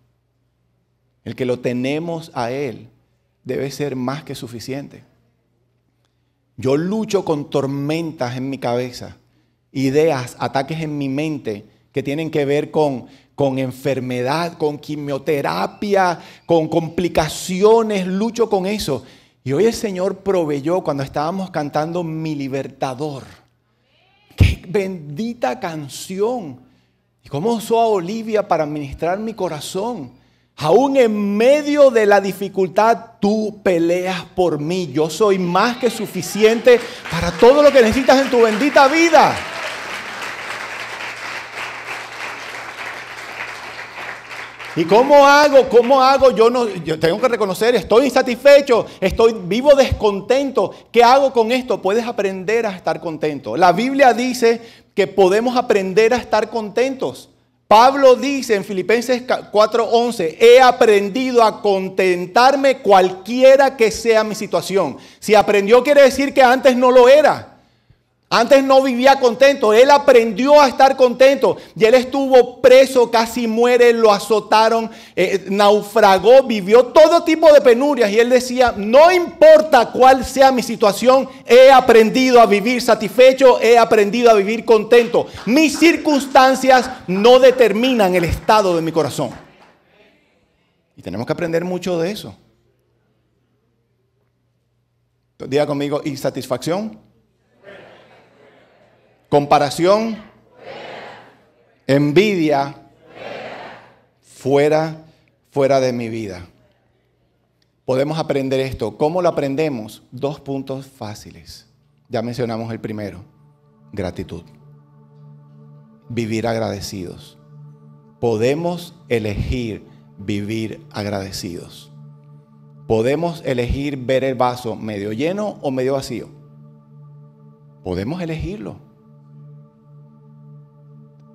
el que lo tenemos a Él, debe ser más que suficiente. Yo lucho con tormentas en mi cabeza, ideas, ataques en mi mente que tienen que ver con, con enfermedad, con quimioterapia, con complicaciones, lucho con eso. Y hoy el Señor proveyó cuando estábamos cantando Mi Libertador. ¡Qué bendita canción! ¿Y cómo usó a Olivia para ministrar mi corazón? Aún en medio de la dificultad, tú peleas por mí. Yo soy más que suficiente para todo lo que necesitas en tu bendita vida. ¿Y cómo hago? ¿Cómo hago? Yo no tengo que reconocer, estoy insatisfecho, estoy vivo descontento. ¿Qué hago con esto? Puedes aprender a estar contento. La Biblia dice que podemos aprender a estar contentos. Pablo dice en Filipenses 4:11, he aprendido a contentarme cualquiera que sea mi situación. Si aprendió quiere decir que antes no lo era. Antes no vivía contento, él aprendió a estar contento y él estuvo preso, casi muere, lo azotaron, eh, eh, naufragó, vivió todo tipo de penurias y él decía, no importa cuál sea mi situación, he aprendido a vivir satisfecho, he aprendido a vivir contento. Mis circunstancias no determinan el estado de mi corazón. Y tenemos que aprender mucho de eso. Diga conmigo, insatisfacción Comparación, envidia, fuera, fuera de mi vida. Podemos aprender esto. ¿Cómo lo aprendemos? Dos puntos fáciles. Ya mencionamos el primero, gratitud. Vivir agradecidos. Podemos elegir vivir agradecidos. Podemos elegir ver el vaso medio lleno o medio vacío. Podemos elegirlo.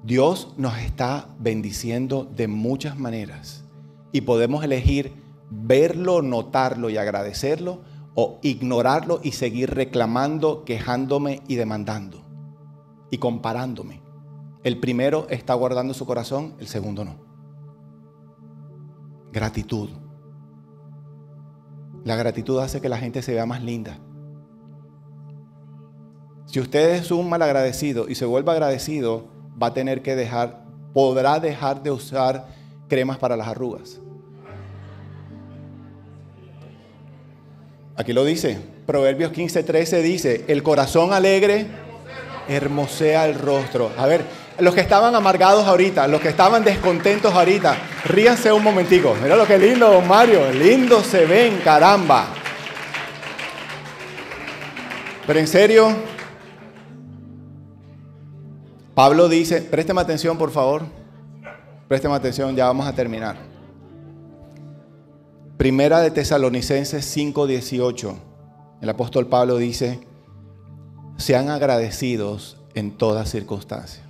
Dios nos está bendiciendo de muchas maneras y podemos elegir verlo, notarlo y agradecerlo o ignorarlo y seguir reclamando, quejándome y demandando y comparándome. El primero está guardando su corazón, el segundo no. Gratitud. La gratitud hace que la gente se vea más linda. Si usted es un malagradecido y se vuelve agradecido, va a tener que dejar, podrá dejar de usar cremas para las arrugas. Aquí lo dice, Proverbios 15:13 dice, el corazón alegre hermosea el rostro. A ver, los que estaban amargados ahorita, los que estaban descontentos ahorita, ríanse un momentico. Mira lo que lindo, don Mario, lindo se ven, caramba. Pero en serio, Pablo dice, présteme atención por favor, présteme atención, ya vamos a terminar. Primera de Tesalonicenses 5:18, el apóstol Pablo dice, sean agradecidos en toda circunstancia.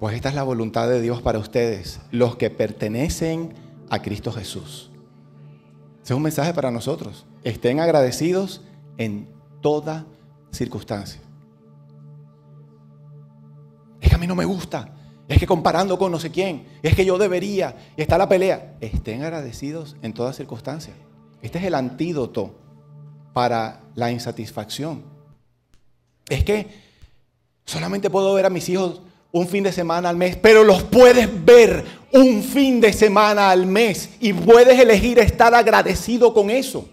Pues esta es la voluntad de Dios para ustedes, los que pertenecen a Cristo Jesús. Ese es un mensaje para nosotros. Estén agradecidos en toda circunstancia a mí no me gusta. Es que comparando con no sé quién, es que yo debería, y está la pelea. Estén agradecidos en todas circunstancias. Este es el antídoto para la insatisfacción. Es que solamente puedo ver a mis hijos un fin de semana al mes, pero los puedes ver un fin de semana al mes y puedes elegir estar agradecido con eso.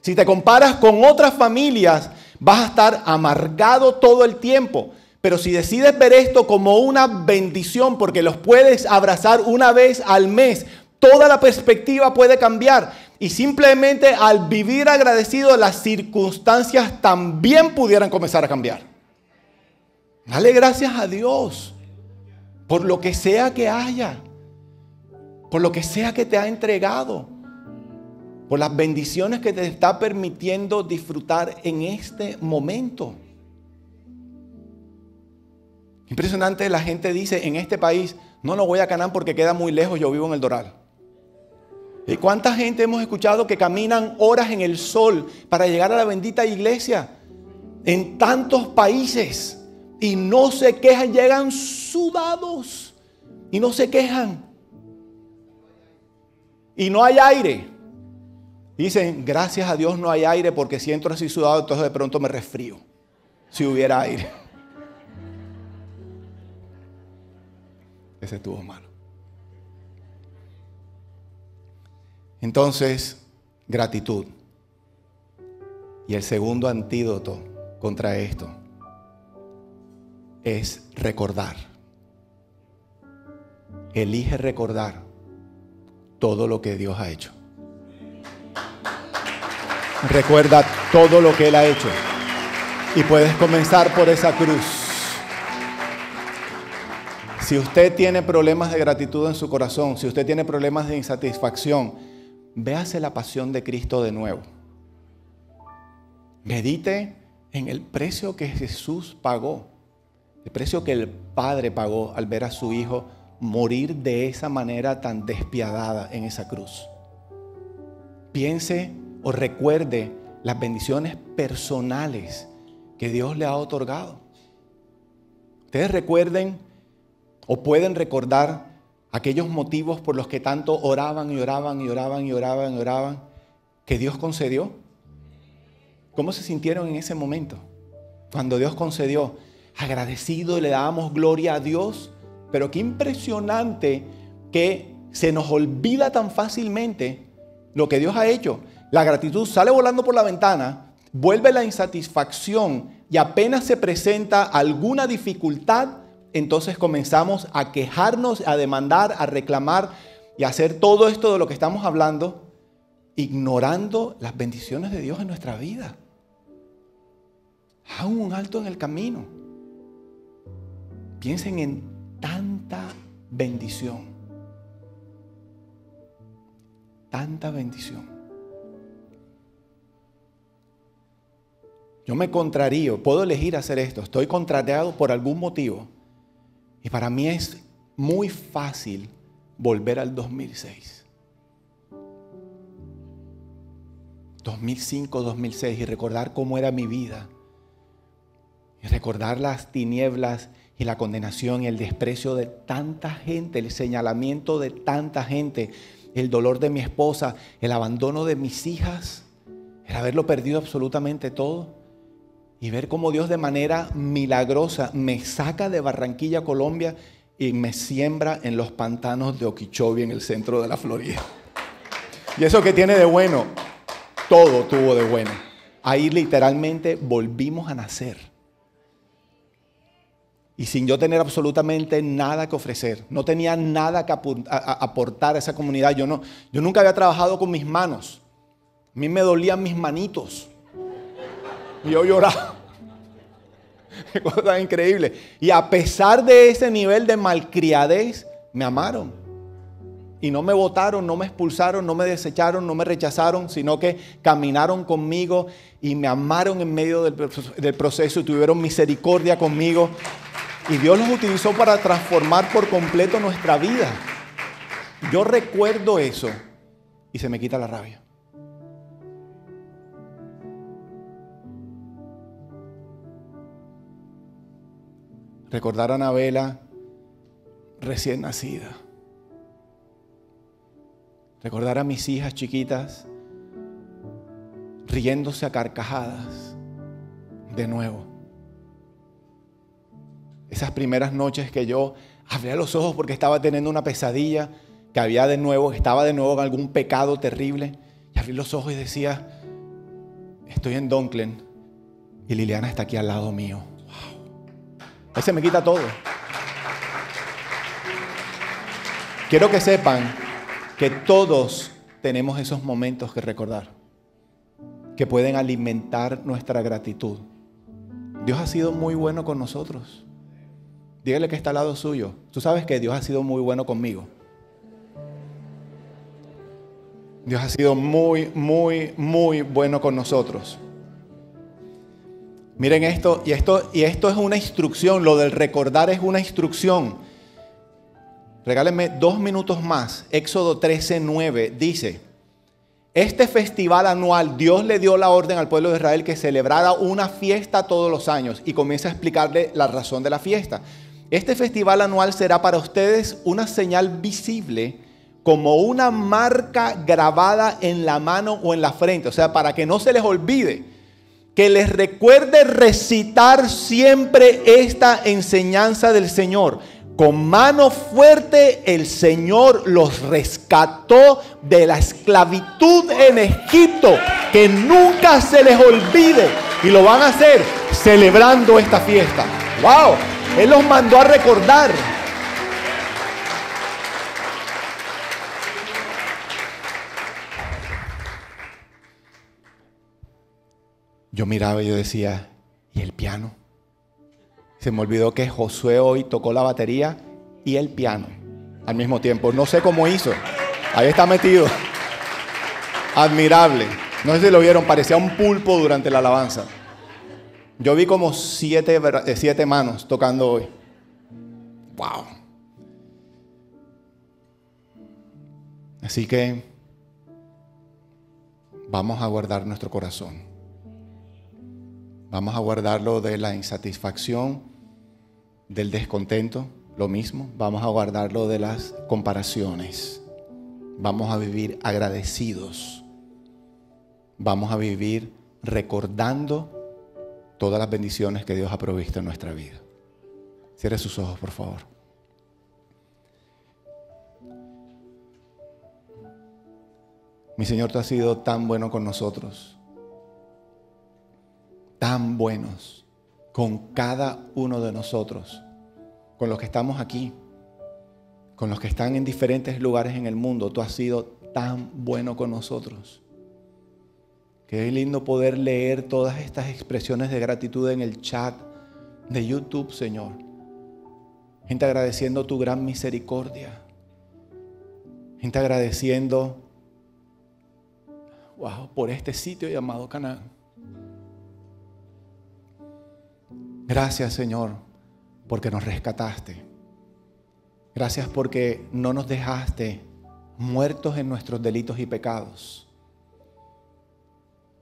Si te comparas con otras familias, vas a estar amargado todo el tiempo. Pero si decides ver esto como una bendición, porque los puedes abrazar una vez al mes, toda la perspectiva puede cambiar. Y simplemente al vivir agradecido, las circunstancias también pudieran comenzar a cambiar. Dale gracias a Dios por lo que sea que haya, por lo que sea que te ha entregado, por las bendiciones que te está permitiendo disfrutar en este momento. Impresionante, la gente dice en este país, no lo voy a Canaán porque queda muy lejos, yo vivo en el Doral. ¿Y cuánta gente hemos escuchado que caminan horas en el sol para llegar a la bendita iglesia? En tantos países. Y no se quejan, llegan sudados. Y no se quejan. Y no hay aire. Dicen, gracias a Dios no hay aire porque si entro así sudado, entonces de pronto me resfrío. Si hubiera aire. se tuvo malo. Entonces, gratitud. Y el segundo antídoto contra esto es recordar. Elige recordar todo lo que Dios ha hecho. Recuerda todo lo que Él ha hecho. Y puedes comenzar por esa cruz. Si usted tiene problemas de gratitud en su corazón, si usted tiene problemas de insatisfacción, véase la pasión de Cristo de nuevo. Medite en el precio que Jesús pagó, el precio que el Padre pagó al ver a su Hijo morir de esa manera tan despiadada en esa cruz. Piense o recuerde las bendiciones personales que Dios le ha otorgado. Ustedes recuerden ¿O pueden recordar aquellos motivos por los que tanto oraban y oraban y oraban y oraban y oraban que Dios concedió? ¿Cómo se sintieron en ese momento? Cuando Dios concedió, agradecido le dábamos gloria a Dios, pero qué impresionante que se nos olvida tan fácilmente lo que Dios ha hecho. La gratitud sale volando por la ventana, vuelve la insatisfacción y apenas se presenta alguna dificultad, entonces comenzamos a quejarnos, a demandar, a reclamar y a hacer todo esto de lo que estamos hablando, ignorando las bendiciones de Dios en nuestra vida. Aún un alto en el camino. Piensen en tanta bendición. Tanta bendición. Yo me contrarío, puedo elegir hacer esto, estoy contrateado por algún motivo. Y para mí es muy fácil volver al 2006. 2005, 2006 y recordar cómo era mi vida. Y recordar las tinieblas y la condenación y el desprecio de tanta gente, el señalamiento de tanta gente, el dolor de mi esposa, el abandono de mis hijas, el haberlo perdido absolutamente todo y ver cómo Dios de manera milagrosa me saca de Barranquilla, Colombia, y me siembra en los pantanos de Okeechobee, en el centro de la Florida. ¿Y eso que tiene de bueno? Todo tuvo de bueno. Ahí literalmente volvimos a nacer. Y sin yo tener absolutamente nada que ofrecer, no tenía nada que aportar a esa comunidad. Yo, no, yo nunca había trabajado con mis manos. A mí me dolían mis manitos. Y yo lloraba. cosa increíble. Y a pesar de ese nivel de malcriadez, me amaron. Y no me votaron, no me expulsaron, no me desecharon, no me rechazaron, sino que caminaron conmigo y me amaron en medio del proceso y tuvieron misericordia conmigo. Y Dios los utilizó para transformar por completo nuestra vida. Yo recuerdo eso y se me quita la rabia. recordar a Anabela recién nacida. Recordar a mis hijas chiquitas riéndose a carcajadas de nuevo. Esas primeras noches que yo abría los ojos porque estaba teniendo una pesadilla, que había de nuevo, estaba de nuevo en algún pecado terrible, y abrí los ojos y decía, estoy en Dunklin y Liliana está aquí al lado mío. Ese me quita todo. Quiero que sepan que todos tenemos esos momentos que recordar, que pueden alimentar nuestra gratitud. Dios ha sido muy bueno con nosotros. Dígale que está al lado suyo. Tú sabes que Dios ha sido muy bueno conmigo. Dios ha sido muy, muy, muy bueno con nosotros. Miren esto y, esto, y esto es una instrucción, lo del recordar es una instrucción. Regálenme dos minutos más. Éxodo 13, 9 dice, este festival anual Dios le dio la orden al pueblo de Israel que celebrara una fiesta todos los años y comienza a explicarle la razón de la fiesta. Este festival anual será para ustedes una señal visible como una marca grabada en la mano o en la frente, o sea, para que no se les olvide que les recuerde recitar siempre esta enseñanza del Señor. Con mano fuerte el Señor los rescató de la esclavitud en Egipto, que nunca se les olvide. Y lo van a hacer celebrando esta fiesta. ¡Wow! Él los mandó a recordar. yo miraba y yo decía, ¿y el piano? Se me olvidó que Josué hoy tocó la batería y el piano al mismo tiempo. No sé cómo hizo. Ahí está metido. Admirable. No sé si lo vieron, parecía un pulpo durante la alabanza. Yo vi como siete, eh, siete manos tocando hoy. ¡Wow! Así que vamos a guardar nuestro corazón. Vamos a guardarlo de la insatisfacción, del descontento, lo mismo. Vamos a guardarlo de las comparaciones. Vamos a vivir agradecidos. Vamos a vivir recordando todas las bendiciones que Dios ha provisto en nuestra vida. Cierre sus ojos, por favor. Mi Señor, tú has sido tan bueno con nosotros tan buenos con cada uno de nosotros, con los que estamos aquí, con los que están en diferentes lugares en el mundo. Tú has sido tan bueno con nosotros. Qué lindo poder leer todas estas expresiones de gratitud en el chat de YouTube, Señor. Gente agradeciendo tu gran misericordia. Gente agradeciendo, por este sitio llamado Canaán. Gracias Señor porque nos rescataste. Gracias porque no nos dejaste muertos en nuestros delitos y pecados,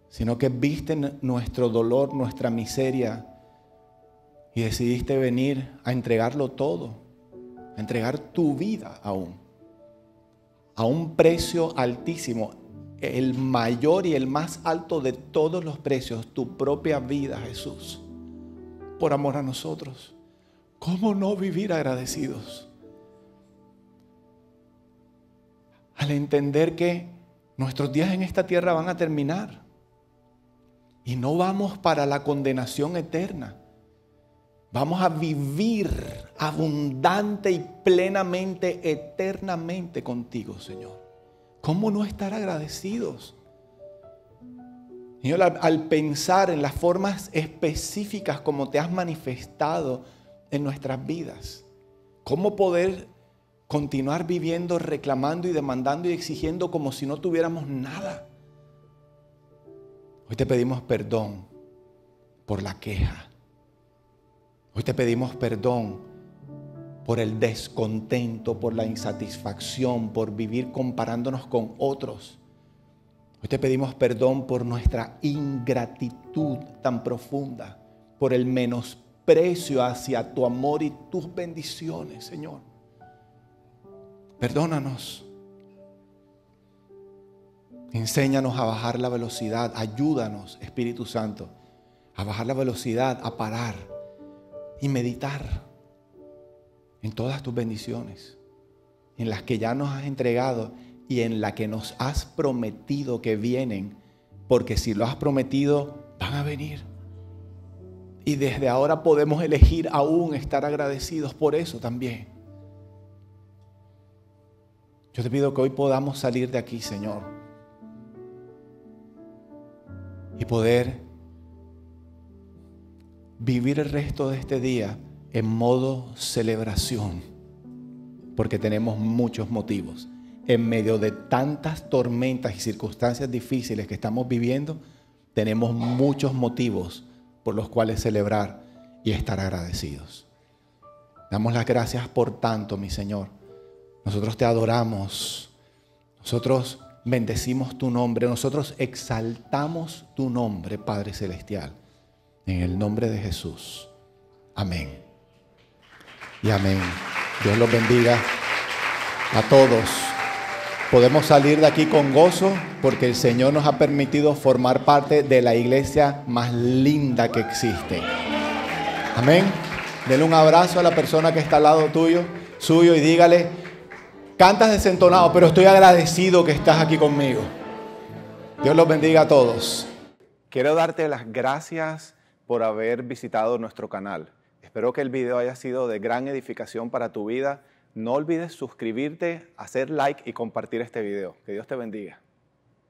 sino que viste nuestro dolor, nuestra miseria y decidiste venir a entregarlo todo, a entregar tu vida aún, a un precio altísimo, el mayor y el más alto de todos los precios, tu propia vida, Jesús por amor a nosotros. ¿Cómo no vivir agradecidos? Al entender que nuestros días en esta tierra van a terminar y no vamos para la condenación eterna. Vamos a vivir abundante y plenamente, eternamente contigo, Señor. ¿Cómo no estar agradecidos? Señor, al, pensar en las formas específicas como te has manifestado en nuestras vidas, cómo poder continuar viviendo, reclamando y demandando y exigiendo como si no tuviéramos nada. Hoy te pedimos perdón por la queja. Hoy te pedimos perdón por el descontento, por la insatisfacción, por vivir comparándonos con otros. Hoy te pedimos perdón por nuestra ingratitud tan profunda, por el menosprecio hacia tu amor y tus bendiciones, Señor. Perdónanos. Enséñanos a bajar la velocidad. Ayúdanos, Espíritu Santo, a bajar la velocidad, a parar y meditar en todas tus bendiciones, en las que ya nos has entregado y en la que nos has prometido que vienen, porque si lo has prometido, van a venir. Y desde ahora podemos elegir aún estar agradecidos por eso también. Yo te pido que hoy podamos salir de aquí, Señor, y poder vivir el resto de este día en modo celebración, porque tenemos muchos motivos en medio de tantas tormentas y circunstancias difíciles que estamos viviendo, tenemos muchos motivos por los cuales celebrar y estar agradecidos. Damos las gracias por tanto, mi Señor. Nosotros te adoramos. Nosotros bendecimos tu nombre. Nosotros exaltamos tu nombre, Padre Celestial. En el nombre de Jesús. Amén. Y amén. Dios los bendiga a todos. Podemos salir de aquí con gozo porque el Señor nos ha permitido formar parte de la iglesia más linda que existe. Amén. Denle un abrazo a la persona que está al lado tuyo, suyo y dígale, cantas desentonado, pero estoy agradecido que estás aquí conmigo. Dios los bendiga a todos. Quiero darte las gracias por haber visitado nuestro canal. Espero que el video haya sido de gran edificación para tu vida no olvides suscribirte, hacer like y compartir este video. Que Dios te bendiga.